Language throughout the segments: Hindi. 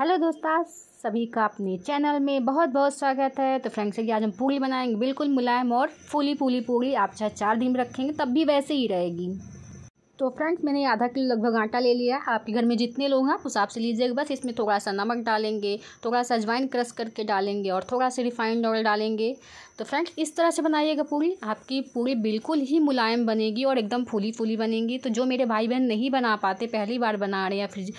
हेलो दोस्ता सभी का अपने चैनल में बहुत बहुत स्वागत है तो फ्रेंड्स आज हम पूरी बनाएंगे बिल्कुल मुलायम और फूली फूली पूरी आप चाहे चार दिन रखेंगे तब भी वैसे ही रहेगी तो फ्रेंड्स मैंने आधा किलो लगभग आटा ले लिया है आपके घर में जितने लोग हैं आप हिसाब से लीजिएगा बस इसमें थोड़ा सा नमक डालेंगे थोड़ा सा अजवाइन क्रश करके डालेंगे और थोड़ा सा रिफाइंड ऑयल डालेंगे तो फ्रेंड्स इस तरह से बनाइएगा पूरी आपकी पूरी बिल्कुल ही मुलायम बनेगी और एकदम फूली फूली बनेगी तो जो मेरे भाई बहन नहीं बना पाते पहली बार बना रहे या फिर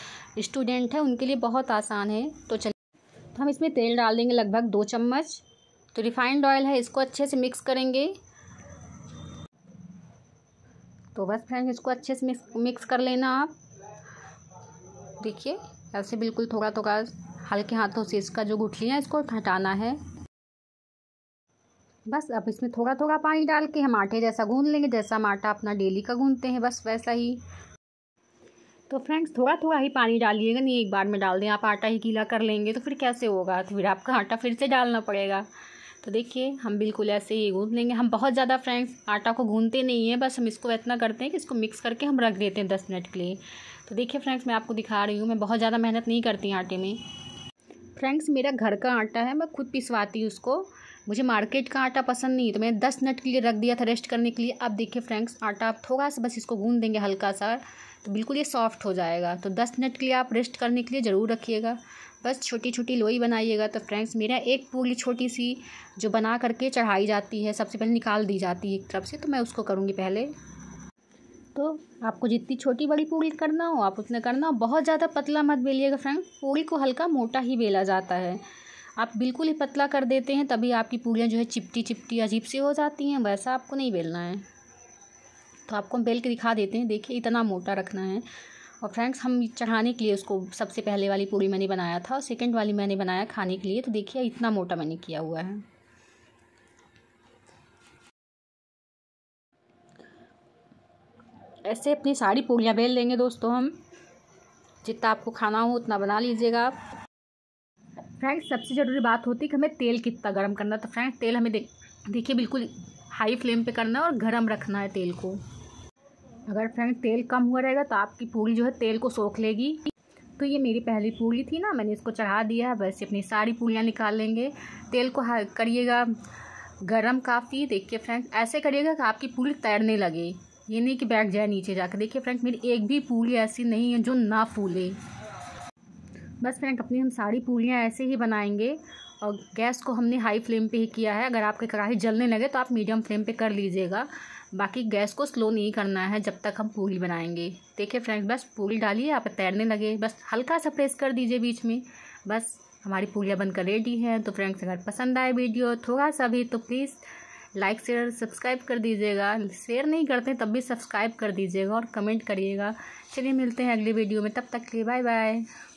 स्टूडेंट हैं उनके लिए बहुत आसान है तो चलिए तो हम इसमें तेल डाल देंगे लगभग दो चम्मच तो रिफाइंड ऑयल है इसको अच्छे से मिक्स करेंगे तो बस फ्रेंड्स इसको अच्छे से मिक्स मिक्स कर लेना आप देखिए ऐसे बिल्कुल थोड़ा थोड़ा हल्के हाथों से इसका जो गुठली है इसको हटाना है बस अब इसमें थोड़ा थोड़ा पानी डाल के हम आटे जैसा गूंद लेंगे जैसा हम आटा अपना डेली का गूंदते हैं बस वैसा ही तो फ्रेंड्स थोड़ा थोड़ा ही पानी डालिएगा नहीं एक बार में डाल दें आप आटा ही गीला कर लेंगे तो फिर कैसे होगा तो फिर आपका आटा फिर से डालना पड़ेगा तो देखिए हम बिल्कुल ऐसे ही गूंद लेंगे हम बहुत ज़्यादा फ्रेंड्स आटा को गूंदते नहीं हैं बस हम इसको इतना करते हैं कि इसको मिक्स करके हम रख देते हैं दस मिनट के लिए तो देखिए फ्रेंड्स मैं आपको दिखा रही हूँ मैं बहुत ज़्यादा मेहनत नहीं करती आटे में फ्रेंड्स मेरा घर का आटा है मैं खुद पिसवाती हूँ उसको मुझे मार्केट का आटा पसंद नहीं तो मैंने दस मिनट के लिए रख दिया था रेस्ट करने के लिए अब देखिए फ्रेंड्स आटा आप थोड़ा सा बस इसको गून देंगे हल्का सा तो बिल्कुल ये सॉफ्ट हो जाएगा तो दस मिनट के लिए आप रेस्ट करने के लिए ज़रूर रखिएगा बस छोटी छोटी लोई बनाइएगा तो फ्रेंड्स मेरा एक पूरी छोटी सी जो बना करके चढ़ाई जाती है सबसे पहले निकाल दी जाती है एक तरफ से तो मैं उसको करूँगी पहले तो आपको जितनी छोटी बड़ी पूरी करना हो आप उतना करना हो बहुत ज़्यादा पतला मत बेलिएगा फ्रेंड पूरी को हल्का मोटा ही बेला जाता है आप बिल्कुल ही पतला कर देते हैं तभी आपकी पूड़ियाँ जो है चिपटी चिपटी अजीब सी हो जाती हैं वैसा आपको नहीं बेलना है तो आपको हम बेल के दिखा देते हैं देखिए इतना मोटा रखना है और फ्रेंड्स हम चढ़ाने के लिए उसको सबसे पहले वाली पूड़ी मैंने बनाया था और सेकेंड वाली मैंने बनाया खाने के लिए तो देखिए इतना मोटा मैंने किया हुआ है ऐसे अपनी सारी पूड़ियाँ बेल लेंगे दोस्तों हम जितना आपको खाना हो उतना बना लीजिएगा आप फ्रेंड्स सबसे ज़रूरी बात होती है कि हमें तेल कितना गर्म करना है तो फ्रेंड्स तेल हमें देख देखिए बिल्कुल हाई फ्लेम पे करना है और गर्म रखना है तेल को अगर फ्रेंड तेल कम हुआ रहेगा तो आपकी पूरी जो है तेल को सोख लेगी तो ये मेरी पहली पूरी थी ना मैंने इसको चढ़ा दिया है वैसे अपनी सारी पूरियाँ निकाल लेंगे तेल को करिएगा गर्म काफ़ी देखिए फ्रेंड्स ऐसे करिएगा कि आपकी पूरी तैरने लगे ये नहीं कि बैठ जाए नीचे जाकर देखिए फ्रेंड्स मेरी एक भी पूरी ऐसी नहीं है जो ना फूले बस फ्रेंड अपनी हम सारी पूड़ियाँ ऐसे ही बनाएंगे और गैस को हमने हाई फ्लेम पे ही किया है अगर आपके कढ़ाई जलने लगे तो आप मीडियम फ्लेम पे कर लीजिएगा बाकी गैस को स्लो नहीं करना है जब तक हम पूड़ी बनाएंगे देखिए फ्रेंड्स बस पूड़ी डालिए आप तैरने लगे बस हल्का सा प्रेस कर दीजिए बीच में बस हमारी पूड़ियाँ बनकर रेडी हैं तो फ्रेंड्स अगर पसंद आए वीडियो थोड़ा सा भी तो प्लीज़ लाइक शेयर सब्सक्राइब कर दीजिएगा शेयर नहीं करते तब भी सब्सक्राइब कर दीजिएगा और कमेंट करिएगा चलिए मिलते हैं अगले वीडियो में तब तक के लिए बाय बाय